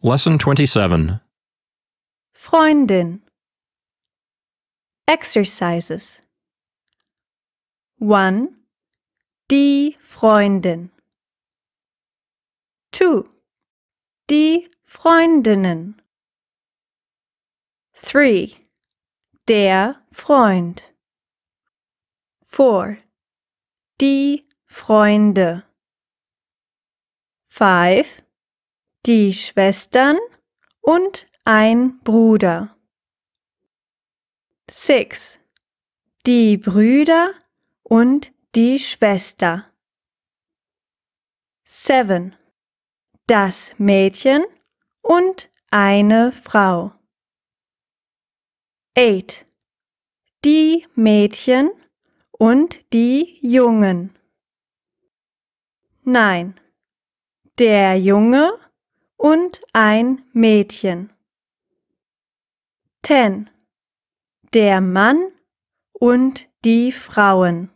Lesson 27 Freundin Exercises 1. Die Freundin 2. Die Freundinnen 3. Der Freund 4. Die Freunde 5. die Schwestern und ein Bruder. 6. Die Brüder und die Schwester. 7. Das Mädchen und eine Frau. 8. Die Mädchen und die Jungen. 9. Der Junge und ein Mädchen. 10. Der Mann und die Frauen.